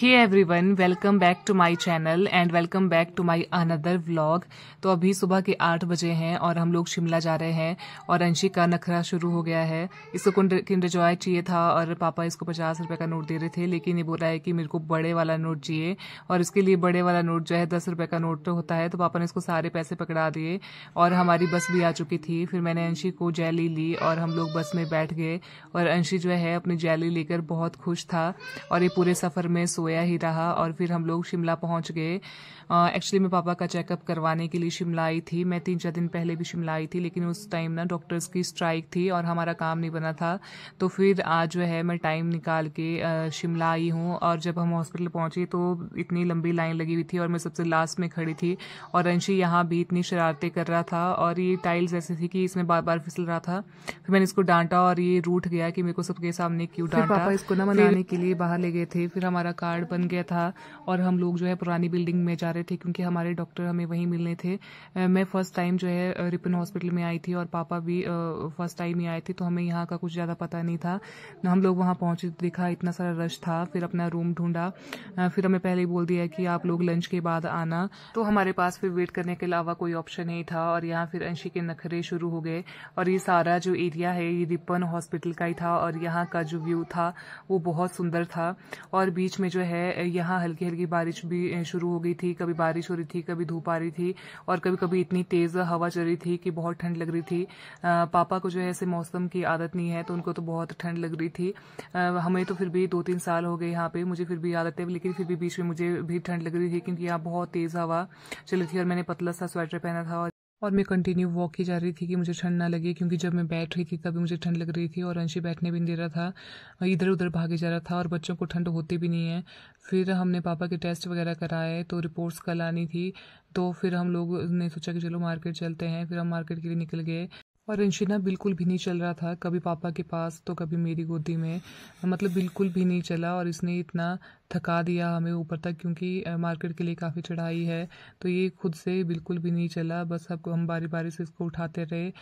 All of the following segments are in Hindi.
hey everyone welcome back to my channel and welcome back to my another vlog तो अभी सुबह के आठ बजे हैं और हम लोग शिमला जा रहे हैं और अंशी का नखरा शुरू हो गया है इसको किंडर जॉय चाहिए था और पापा इसको पचास रुपये का नोट दे रहे थे लेकिन ये बोल रहा है कि मेरे को बड़े वाला नोट चाहिए और इसके लिए बड़े वाला नोट जो है दस रुपये का नोट तो होता है तो पापा ने इसको सारे पैसे पकड़ा दिए और हमारी बस भी आ चुकी थी फिर मैंने अंशी को जैली ली और हम लोग बस में बैठ गए और अंशी जो है अपनी जैली लेकर बहुत खुश था और ये पूरे सफ़र में सोया ही रहा और फिर हम लोग शिमला पहुंच गए एक्चुअली मैं पापा का चेकअप करवाने के लिए शिमला आई थी मैं तीन चार दिन पहले भी शिमला आई थी लेकिन उस टाइम ना डॉक्टर्स की स्ट्राइक थी और हमारा काम नहीं बना था तो फिर आज जो है मैं टाइम निकाल के शिमला आई हूँ और जब हम हॉस्पिटल पहुँचे तो इतनी लंबी लाइन लगी हुई थी और मैं सबसे लास्ट में खड़ी थी और अंशी यहाँ भी इतनी शरारतें कर रहा था और ये टाइल्स ऐसी थी कि इसमें बार बार फिसल रहा था फिर मैंने इसको डांटा और ये रूठ गया कि मेरे को सबके सामने क्यों डांटा इसको ना मनाने के लिए बाहर ले गए थे फिर हमारा कार कार्ड बन गया था और हम लोग जो है पुरानी बिल्डिंग में जा रहे थे क्योंकि हमारे डॉक्टर हमें वहीं मिलने थे मैं फर्स्ट टाइम जो है रिपन हॉस्पिटल में आई थी और पापा भी फर्स्ट टाइम ही आए थे तो हमें यहाँ का कुछ ज़्यादा पता नहीं था हम लोग वहाँ पहुँचे तो देखा इतना सारा रश था फिर अपना रूम ढूंढा फिर हमें पहले ही बोल दिया कि आप लोग लंच के बाद आना तो हमारे पास फिर वेट करने के अलावा कोई ऑप्शन नहीं था और यहाँ फिर अंशी के नखरे शुरू हो गए और ये सारा जो एरिया है ये रिपन हॉस्पिटल का ही था और यहाँ का जो व्यू था वो बहुत सुंदर था और बीच में जो है यहाँ हल्की हल्की बारिश भी शुरू हो गई थी कभी बारिश हो रही थी कभी धूप आ रही थी और कभी कभी इतनी तेज़ हवा चल रही थी कि बहुत ठंड लग रही थी पापा को जो है ऐसे मौसम की आदत नहीं है तो उनको तो बहुत ठंड लग रही थी हमें तो फिर भी दो तीन साल हो गए यहाँ पे मुझे फिर भी आदत है लेकिन फिर भी बीच में मुझे भी ठंड लग रही थी क्योंकि यहाँ बहुत तेज़ हवा चल रही थी और मैंने पतला सा स्वेटर पहना था और मैं कंटिन्यू वॉक की जा रही थी कि मुझे ठंड ना लगे क्योंकि जब मैं बैठ रही थी तभी मुझे ठंड लग रही थी और अंशी बैठने भी नहीं दे रहा था इधर उधर भागे जा रहा था और बच्चों को ठंड होती भी नहीं है फिर हमने पापा के टेस्ट वगैरह कराए तो रिपोर्ट्स कल आनी थी तो फिर हम लोग ने सोचा कि चलो मार्केट चलते हैं फिर हम मार्केट के लिए निकल गए और अंशिना बिल्कुल भी नहीं चल रहा था कभी पापा के पास तो कभी मेरी गोदी में मतलब बिल्कुल भी नहीं चला और इसने इतना थका दिया हमें ऊपर तक क्योंकि मार्केट के लिए काफ़ी चढ़ाई है तो ये खुद से बिल्कुल भी नहीं चला बस अब हम बारी बारी से इसको उठाते रहे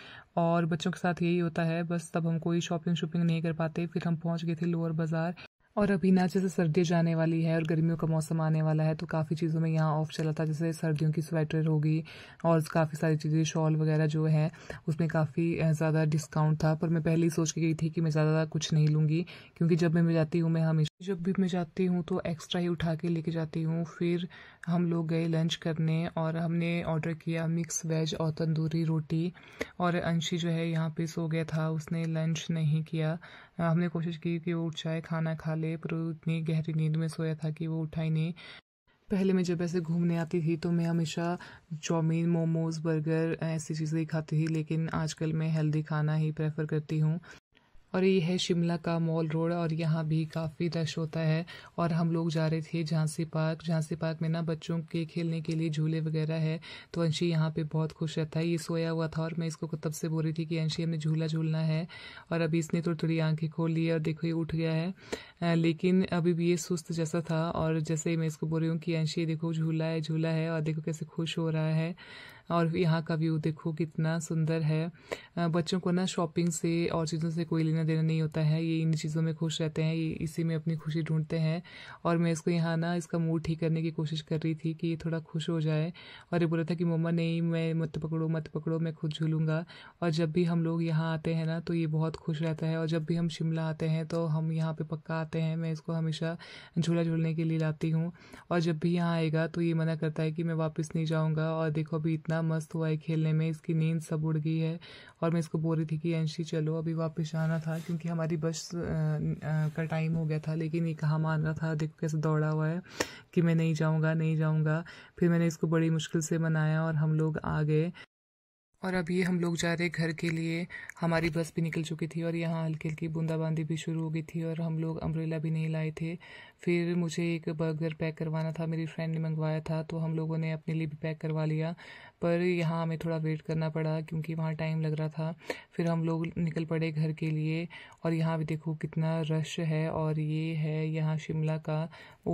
और बच्चों के साथ यही होता है बस तब हम कोई शॉपिंग शॉपिंग नहीं कर पाते फिर हम पहुंच गए थे लोअर बाज़ार और अभी ना जैसे सर्दियाँ जाने वाली है और गर्मियों का मौसम आने वाला है तो काफ़ी चीज़ों में यहाँ ऑफ चला था जैसे सर्दियों की स्वेटर होगी और काफ़ी सारी चीज़ें शॉल वगैरह जो है उसमें काफ़ी ज़्यादा डिस्काउंट था पर मैं पहले ही सोच के गई थी कि मैं ज़्यादा कुछ नहीं लूँगी क्योंकि जब मैं जाती हूँ मैं हमेशा जब भी मैं जाती हूँ तो एक्स्ट्रा ही उठा के लेके जाती हूँ फिर हम लोग गए लंच करने और हमने ऑर्डर किया मिक्स वेज और तंदूरी रोटी और अंशी जो है यहाँ पे सो गया था उसने लंच नहीं किया हमने कोशिश की कि वो उठ जाए खाना खा ले पर इतनी गहरी नींद में सोया था कि वो उठा ही नहीं पहले मैं जब ऐसे घूमने आती थी तो मैं हमेशा चाउमीन मोमोज बर्गर ऐसी चीज़ें ही खाती थी लेकिन आजकल मैं हेल्दी खाना ही प्रेफर करती हूँ और ये है शिमला का मॉल रोड और यहाँ भी काफ़ी रश होता है और हम लोग जा रहे थे झांसी पार्क झांसी पार्क में ना बच्चों के खेलने के लिए झूले वगैरह है तो अंशी यहाँ पे बहुत खुश रहता है ये सोया हुआ था और मैं इसको तब से बोल रही थी कि अंशी हमने झूला झूलना है और अभी इसने थोड़ी थोड़ी आंखें खोल ली है और देखो ये उठ गया है लेकिन अभी भी ये सुस्त जैसा था और जैसे मैं इसको बोल रही हूँ कि अंश ये देखो झूला है झूला है और देखो कैसे खुश हो रहा है और यहाँ का व्यू देखो कितना सुंदर है बच्चों को ना शॉपिंग से और चीज़ों से कोई लेना देना नहीं होता है ये इन चीज़ों में खुश रहते हैं ये इसी में अपनी खुशी ढूंढते हैं और मैं इसको यहाँ ना इसका मूड ठीक करने की कोशिश कर रही थी कि ये थोड़ा खुश हो जाए और ये बोला था कि मम्मा नहीं मैं मत पकड़ो मत पकड़ो मैं खुद झूलूँगा और जब भी हम लोग यहाँ आते हैं ना तो ये बहुत खुश रहता है और जब भी हम शिमला आते हैं तो हम यहाँ पर पक्का आते हैं मैं इसको हमेशा झूला झूलने के लिए लाती हूँ और जब भी यहाँ आएगा तो ये मना करता है कि मैं वापस नहीं जाऊँगा और देखो अभी इतना मस्त हुआ है खेलने में इसकी नींद सब उड़ गई है और मैं इसको बोल रही थी कि अंशी चलो अभी वापस आना था क्योंकि हमारी बस का टाइम हो गया था लेकिन ये कहाँ मान रहा था देखो कैसे दौड़ा हुआ है कि मैं नहीं जाऊँगा नहीं जाऊँगा फिर मैंने इसको बड़ी मुश्किल से मनाया और हम लोग आ गए और अब ये हम लोग जा रहे घर के लिए हमारी बस भी निकल चुकी थी और यहाँ हल्की हल्की बूंदाबांदी भी शुरू हो गई थी और हम लोग अम्ब्रेला भी नहीं लाए थे फिर मुझे एक बर्गर पैक करवाना था मेरी फ्रेंड ने मंगवाया था तो हम लोगों ने अपने लिए भी पैक करवा लिया पर यहाँ हमें थोड़ा वेट करना पड़ा क्योंकि वहाँ टाइम लग रहा था फिर हम लोग निकल पड़े घर के लिए और यहाँ भी देखो कितना रश है और ये है यहाँ शिमला का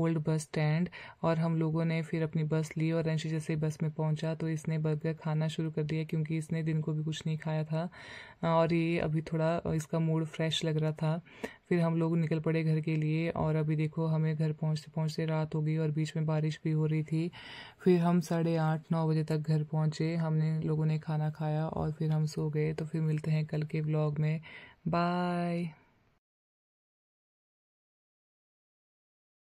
ओल्ड बस स्टैंड और हम लोगों ने फिर अपनी बस ली और रंशी जैसे बस में पहुँचा तो इसने बर्गर खाना शुरू कर दिया क्योंकि इसने दिन को भी कुछ नहीं खाया था और ये अभी थोड़ा इसका मूड फ्रेश लग रहा था फिर हम लोग निकल पड़े घर के लिए और अभी देखो हमें घर पहुंचते पहुंचते रात हो गई और बीच में बारिश भी हो रही थी फिर हम साढ़े आठ नौ बजे तक घर पहुंचे हमने लोगों ने खाना खाया और फिर हम सो गए तो फिर मिलते हैं कल के ब्लॉग में बाय